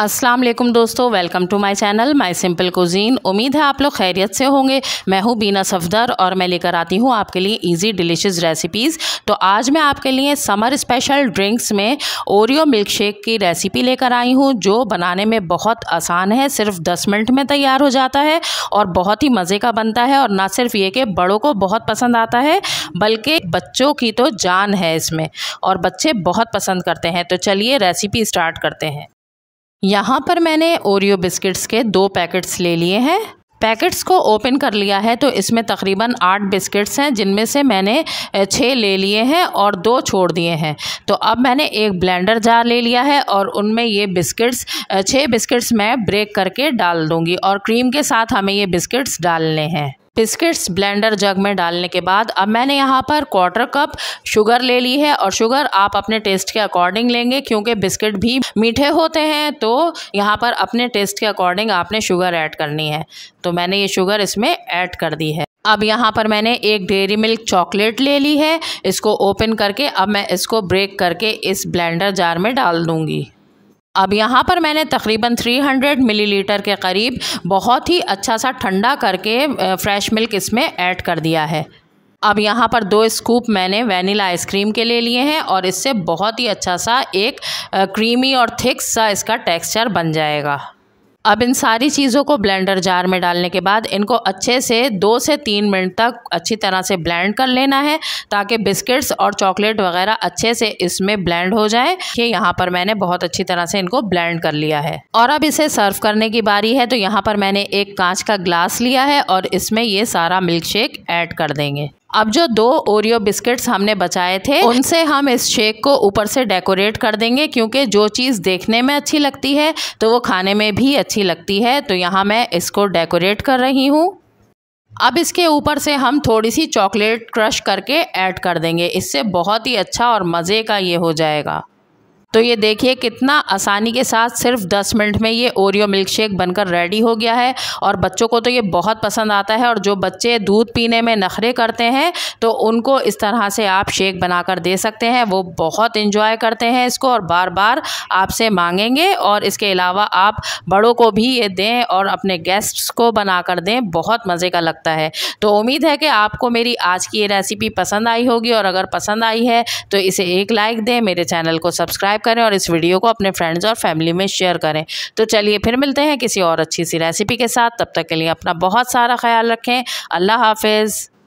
अस्सलाम वालेकुम दोस्तों welcome to my channel my simple cuisine उम्मीद है आप लोग खैरियत से होंगे मैं हूँ बीना सफदर और मैं लेकर आती हूँ आपके लिए इजी डिलीशियस रेसिपीज़ तो आज मैं आपके लिए समर स्पेशल ड्रिंक्स में ओरियो मिल्क शेक की रेसिपी लेकर आई हूँ जो बनाने में बहुत आसान है सिर्फ दस मिनट में तैयार हो जाता है और बहुत ही मज़े का बनता है और ना सिर्फ ये कि बड़ों को बहुत पसंद आता है बल्कि बच्चों की तो जान है इसमें और बच्चे बहुत पसंद करते हैं तो चलिए रेसिपी स्टार्ट करते हैं यहाँ पर मैंने ओरियो बिस्किट्स के दो पैकेट्स ले लिए हैं पैकेट्स को ओपन कर लिया है तो इसमें तकरीबन आठ बिस्किट्स हैं जिनमें से मैंने छः ले लिए हैं और दो छोड़ दिए हैं तो अब मैंने एक ब्लेंडर जार ले लिया है और उनमें ये बिस्किट्स छः बिस्किट्स मैं ब्रेक करके डाल दूँगी और क्रीम के साथ हमें ये बिस्किट्स डालने हैं बिस्किट्स ब्लेंडर जग में डालने के बाद अब मैंने यहाँ पर क्वार्टर कप शुगर ले ली है और शुगर आप अपने टेस्ट के अकॉर्डिंग लेंगे क्योंकि बिस्किट भी मीठे होते हैं तो यहाँ पर अपने टेस्ट के अकॉर्डिंग आपने शुगर ऐड करनी है तो मैंने ये शुगर इसमें ऐड कर दी है अब यहाँ पर मैंने एक डेयरी मिल्क चॉकलेट ले ली है इसको ओपन करके अब मैं इसको ब्रेक करके इस ब्लेंडर जार में डाल दूँगी अब यहाँ पर मैंने तकरीबन 300 मिलीलीटर के करीब बहुत ही अच्छा सा ठंडा करके फ्रेश मिल्क इसमें ऐड कर दिया है अब यहाँ पर दो स्कूप मैंने वनीला आइसक्रीम के ले लिए हैं और इससे बहुत ही अच्छा सा एक क्रीमी और थिक सा इसका टेक्सचर बन जाएगा अब इन सारी चीज़ों को ब्लेंडर जार में डालने के बाद इनको अच्छे से दो से तीन मिनट तक अच्छी तरह से ब्लेंड कर लेना है ताकि बिस्किट्स और चॉकलेट वगैरह अच्छे से इसमें ब्लेंड हो जाए कि यहाँ पर मैंने बहुत अच्छी तरह से इनको ब्लेंड कर लिया है और अब इसे सर्व करने की बारी है तो यहाँ पर मैंने एक कांच का ग्लास लिया है और इसमें ये सारा मिल्क शेक ऐड कर देंगे अब जो दो ओरियो बिस्किट्स हमने बचाए थे उनसे हम इस शेक को ऊपर से डेकोरेट कर देंगे क्योंकि जो चीज़ देखने में अच्छी लगती है तो वो खाने में भी अच्छी लगती है तो यहाँ मैं इसको डेकोरेट कर रही हूँ अब इसके ऊपर से हम थोड़ी सी चॉकलेट क्रश करके ऐड कर देंगे इससे बहुत ही अच्छा और मज़े का ये हो जाएगा तो ये देखिए कितना आसानी के साथ सिर्फ 10 मिनट में ये ओरियो मिल्क शेक बनकर रेडी हो गया है और बच्चों को तो ये बहुत पसंद आता है और जो बच्चे दूध पीने में नखरे करते हैं तो उनको इस तरह से आप शेक बनाकर दे सकते हैं वो बहुत इंजॉय करते हैं इसको और बार बार आपसे मांगेंगे और इसके अलावा आप बड़ों को भी ये दें और अपने गेस्ट्स को बनाकर दें बहुत मज़े का लगता है तो उम्मीद है कि आपको मेरी आज की ये रेसिपी पसंद आई होगी और अगर पसंद आई है तो इसे एक लाइक दें मेरे चैनल को सब्सक्राइब सब्सक्राइब करें और इस वीडियो को अपने फ्रेंड्स और फैमिली में शेयर करें तो चलिए फिर मिलते हैं किसी और अच्छी सी रेसिपी के साथ तब तक के लिए अपना बहुत सारा ख्याल रखें अल्लाह हाफिज़